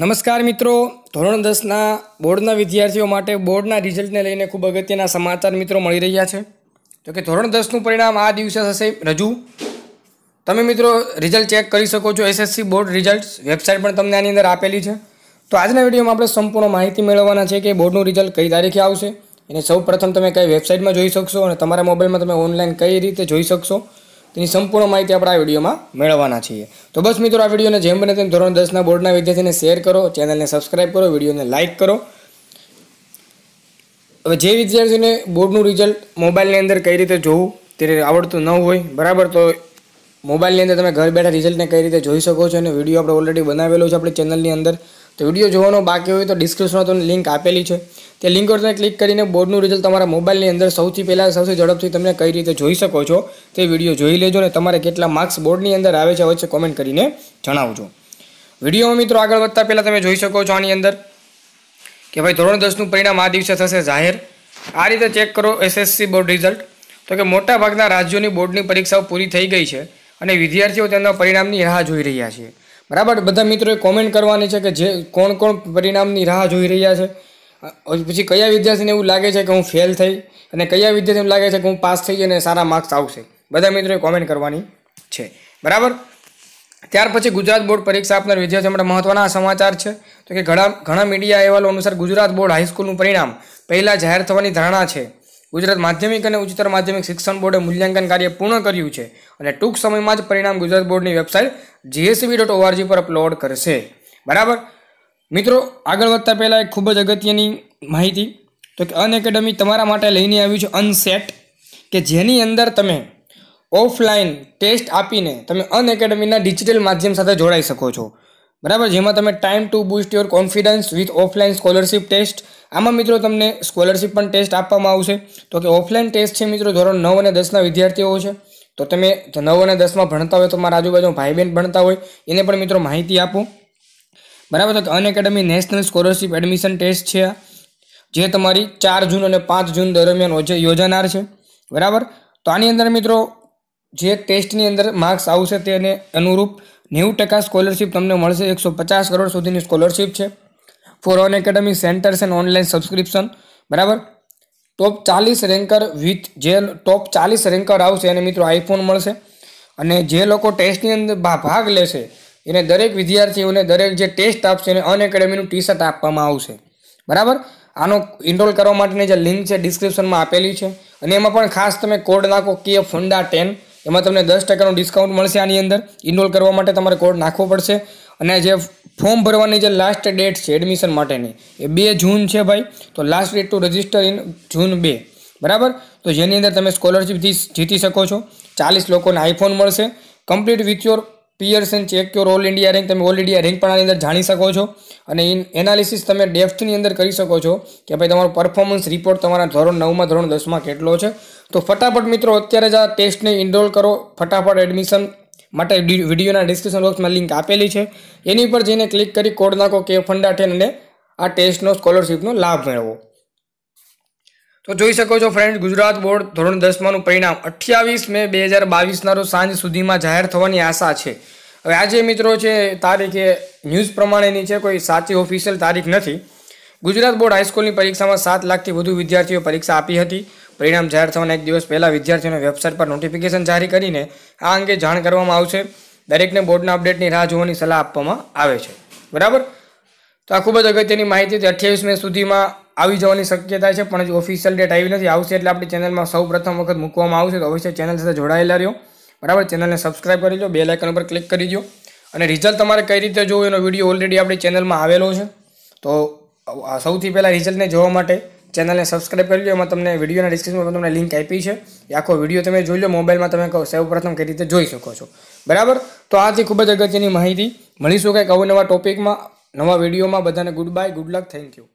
નમસ્કાર મિત્રો ધોરણ દસના બોર્ડના વિદ્યાર્થીઓ માટે બોર્ડના રિઝલ્ટને લઈને ખૂબ અગત્યના સમાચાર મિત્રો મળી રહ્યા છે તો કે ધોરણ દસનું પરિણામ આ દિવસે થશે રજૂ તમે મિત્રો રિઝલ્ટ ચેક કરી શકો છો એસએસસી બોર્ડ રિઝલ્ટ વેબસાઇટ પણ તમને આની અંદર આપેલી છે તો આજના વિડીયોમાં આપણે સંપૂર્ણ માહિતી મેળવવાના છે કે બોર્ડનું રિઝલ્ટ કઈ તારીખે આવશે એને સૌ તમે કઈ વેબસાઇટમાં જોઈ શકશો અને તમારા મોબાઈલમાં તમે ઓનલાઈન કઈ રીતે જોઈ શકશો તેની સંપૂર્ણ માહિતી આપણે આ વિડીયોમાં મેળવવાના છીએ તો બસ મિત્રો આ વિડીયોને જેમ બને તેમ ધોરણ દસના બોર્ડના વિદ્યાર્થીને શેર કરો ચેનલને સબસ્ક્રાઇબ કરો વિડીયોને લાઇક કરો હવે જે વિદ્યાર્થીઓને બોર્ડનું રિઝલ્ટ મોબાઈલની અંદર કઈ રીતે જોવું તે આવડતું ન હોય બરાબર તો મોબાઈલની અંદર તમે ઘર બેઠા રિઝલ્ટને કઈ રીતે જોઈ શકો છો અને વિડીયો આપણે ઓલરેડી બનાવેલો છે આપણી ચેનલની અંદર તો વિડીયો જોવાનો બાકી હોય તો ડિસ્ક્રિપ્શનમાં તમને લિંક આપેલી છે તે લિંક પર તમે ક્લિક કરીને બોર્ડનું રિઝલ્ટ તમારા મોબાઈલની અંદર સૌથી પહેલાં સૌથી ઝડપથી તમે કઈ રીતે જોઈ શકો છો તે વિડીયો જોઈ લેજો અને તમારે કેટલા માર્ક્સ બોર્ડની અંદર આવે છે વચ્ચે કોમેન્ટ કરીને જણાવજો વિડીયોમાં મિત્રો આગળ વધતા પહેલાં તમે જોઈ શકો છો આની અંદર કે ભાઈ ધોરણ દસનું પરિણામ આ દિવસે થશે જાહેર આ રીતે ચેક કરો એસએસસી બોર્ડ રિઝલ્ટ તો કે મોટાભાગના રાજ્યોની બોર્ડની પરીક્ષાઓ પૂરી થઈ ગઈ છે અને વિદ્યાર્થીઓ તેમના પરિણામની રાહ જોઈ રહ્યા છે બરાબર બધા મિત્રોએ કોમેન્ટ કરવાની છે કે જે કોણ કોણ પરિણામની રાહ જોઈ રહ્યા છે પછી કયા વિદ્યાર્થીને એવું લાગે છે કે હું ફેલ થઈ અને કયા વિદ્યાર્થીને લાગે છે કે હું પાસ થઈ અને સારા માર્ક્સ આવશે બધા મિત્રોએ કોમેન્ટ કરવાની છે બરાબર ત્યાર પછી ગુજરાત બોર્ડ પરીક્ષા આપનાર વિદ્યાર્થીઓ માટે મહત્વના સમાચાર છે તો કે ઘણા ઘણા મીડિયા અહેવાલો અનુસાર ગુજરાત બોર્ડ હાઈસ્કૂલનું પરિણામ પહેલાં જાહેર થવાની ધારણા છે ગુજરાત માધ્યમિક અને ઉચ્ચતર માધ્યમિક શિક્ષણ બોર્ડે મૂલ્યાંકન કાર્ય પૂર્ણ કર્યું છે અને ટૂંક સમયમાં જ પરિણામ ગુજરાત બોર્ડની વેબસાઇટ જીએસબી ડોટ ઓઆરજી પર અપલોડ કરશે બરાબર મિત્રો આગળ વધતા પહેલાં એક ખૂબ જ અગત્યની માહિતી તો કે અનએકેડમી તમારા માટે લઈને આવ્યું છે અનસેટ કે જેની અંદર તમે ઓફલાઈન ટેસ્ટ આપીને તમે અન ડિજિટલ માધ્યમ સાથે જોડાઈ શકો છો બરાબર જેમાં તમે time to boost your confidence with offline scholarship test આમાં મિત્રો તમને સ્કોલરશિપ પણ ટેસ્ટ આપવામાં આવશે તો કે ઓફલાઈન ટેસ્ટ છે મિત્રો ધોરણ નવ અને દસના વિદ્યાર્થીઓ છે તો તમે નવ અને દસમાં ભણતા હોય તમારા આજુબાજુ ભાઈ બહેન ભણતા હોય એને પણ મિત્રો માહિતી આપો બરાબર તો અન નેશનલ સ્કોલરશીપ એડમિશન ટેસ્ટ છે જે તમારી ચાર જૂન અને પાંચ જૂન દરમિયાન યોજાનાર છે બરાબર તો આની અંદર મિત્રો જે ટેસ્ટની અંદર માર્ક્સ આવશે તેને અનુરૂપ નેવું ટકા સ્કોલરશિપ તમને મળશે એકસો પચાસ કરોડ સુધીની સ્કોલરશિપ છે for on academic centres and online subscription બરાબર ટોપ ચાલીસ રેન્કર વિથ જે ટોપ ચાલીસ રેન્કર આવશે એને મિત્રો આઈફોન મળશે અને જે લોકો ટેસ્ટની અંદર ભાગ લેશે એને દરેક વિદ્યાર્થીઓને દરેક જે ટેસ્ટ આપશે એને અન એકેડેમીનું ટી શર્ટ આપવામાં આવશે બરાબર આનો ઇનરોલ કરવા માટેની જે લિંક છે ડિસ્ક્રિપ્શનમાં આપેલી છે અને એમાં પણ ખાસ તમે કોડ નાખો કે ફંડા ટેન એમાં તમને દસ ટકાનું ડિસ્કાઉન્ટ મળશે આની અંદર ઇનરોલ કરવા માટે તમારે કોડ નાખવો પડશે અને જે ફોર્મ ભરવાની જે લાસ્ટ ડેટ છે એડમિશન માટેની એ બે જૂન છે ભાઈ તો last date to register in જૂન બે બરાબર તો જેની અંદર તમે સ્કોલરશીપથી જીતી શકો છો ચાલીસ લોકોને આઈફોન મળશે complete with your peers and check your all India rank તમે ઓલ ઇન્ડિયા રેન્ક પણ આની અંદર જાણી શકો છો અને ઇન એનાલિસિસ તમે ડેપ્થની અંદર કરી શકો છો કે ભાઈ તમારો પરફોર્મન્સ રિપોર્ટ તમારા ધોરણ નવમાં ધોરણ દસમાં કેટલો છે તો ફટાફટ મિત્રો અત્યારે જ આ ટેસ્ટને ઇનરોલ કરો ફટાફટ એડમિશન માટે વિડીયોના ડિસ્ક્રિપ્શન બોક્સમાં લિંક આપેલી છે એની પર જઈને ક્લિક કરી કોડ નાખો કે ફંડાઠેન અને આ ટેસ્ટનો સ્કોલરશિપનો લાભ મેળવો તો જોઈ શકો છો ફ્રેન્ડ ગુજરાત બોર્ડ ધોરણ દસમાનું પરિણામ અઠ્યાવીસ મે બે હજાર બાવીસના રોજ સાંજ સુધીમાં જાહેર થવાની આશા છે હવે આજે મિત્રો છે તારીખ એ ન્યૂઝ પ્રમાણેની છે કોઈ સાચી ઓફિશિયલ તારીખ નથી ગુજરાત બોર્ડ હાઈસ્કૂલની પરીક્ષામાં સાત લાખથી વધુ વિદ્યાર્થીઓ પરીક્ષા આપી હતી પરિણામ જાહેર થવાના એક દિવસ પહેલાં વિદ્યાર્થીઓને વેબસાઇટ પર નોટિફિકેશન જારી કરીને આ અંગે જાણ કરવામાં આવશે દરેકને બોર્ડના અપડેટની રાહ જોવાની સલાહ આપવામાં આવે છે બરાબર તો આ ખૂબ જ અગત્યની માહિતી અઠ્યાવીસ મે સુધીમાં આવી જવાની શક્યતા છે પણ હજી ઓફિશિયલ ડેટ આવી નથી આવશે એટલે આપણી ચેનલમાં સૌ પ્રથમ વખત મૂકવામાં આવશે તો અવશ્ય ચેનલ સાથે જોડાયેલા રહ્યો બરાબર ચેનલને સબસ્ક્રાઇબ કરી લો બે લાઇકન ઉપર ક્લિક કરી દો અને રિઝલ્ટ તમારે કઈ રીતે જોવું એનો વિડીયો ઓલરેડી આપણી ચેનલમાં આવેલો છે તો સૌથી પહેલાં રિઝલ્ટને જોવા માટે ચેનલને સબસ્ક્રાઇબ કરી લો એમાં તમને વિડીયોના ડિસ્ક્રિપ્શનમાં તમને લિંક આપી છે એ આખો વિડીયો તમે જોઈ લો મોબાઈલમાં તમે કહો સૌ પ્રથમ કઈ રીતે જોઈ શકો છો બરાબર તો આથી ખૂબ જ અગત્યની માહિતી મળીશું કંઈક અવનવા ટોપિકમાં નવા વિડીયોમાં બધાને goodbye good luck thank you